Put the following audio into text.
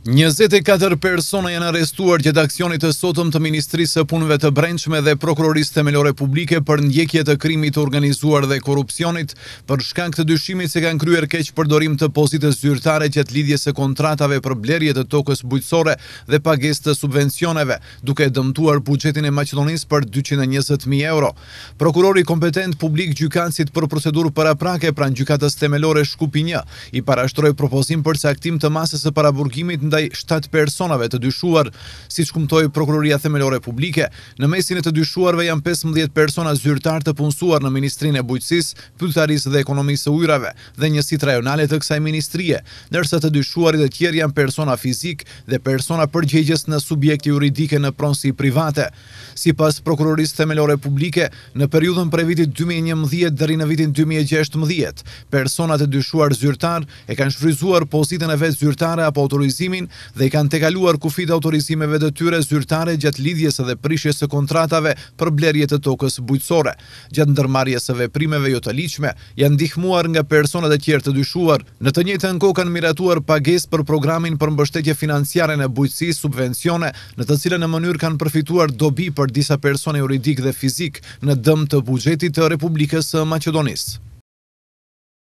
24 persona janë arrestuar gjithë aksionit të sotëm të Ministrisë së Punëve të Brendshme dhe Prokurorisë të Publike për ndjekje të krimit organizuar dhe korupcionit për shkank të dyshimit se kanë kryer keq përdorim të pozitës zyrtare gjatë lidhjes e kontratave për blerje të tokës bujqësore dhe pages të subvencioneve, duke dëmtuar buxhetin e Maqedonisë për 220.000 euro. Prokurori kompetent publik gjykancit për procedurë paraprake pranë gjykatës themelore Shkupi 1 i parashtroi propozim për caktim të masës së paraburgimit ndaj 7 personave të dyshuar, si që kumtoj Prokuroria Themelore Publike. Në mesin e të dyshuarve janë 15 persona zyrtar të punësuar në Ministrinë e Bujqësis, Pytaris dhe Ekonomisë e Ujrave dhe njësit rajonale të kësaj ministrie, nërsa të dyshuarit e tjerë janë persona fizik dhe persona përgjegjes në subjekti juridike në pronsi private. Si pas Prokurorisë Themelore Publike, në periudën pre vitit 2011 dheri në vitin 2016, personat e dyshuar zyrtar e kanë shfryzuar pozitën e vetë zyrtare apo autorizimin dhe i kanë tekaluar kufit autorizimeve të tyre zyrtare gjatë lidhjes edhe prishjes e kontratave për blerje të tokës bujtësore. Gjatë ndërmarjes e veprimeve jo të liqme, janë dihmuar nga personat e kjerë të dyshuar. Në të njëtë nko kanë miratuar pages për programin për mbështetje financiare në bujtësi, subvencione, në të cilën e mënyrë kanë përfituar dobi për disa persone juridik dhe fizik në dëm të bugjetit të Republikës Macedonisë.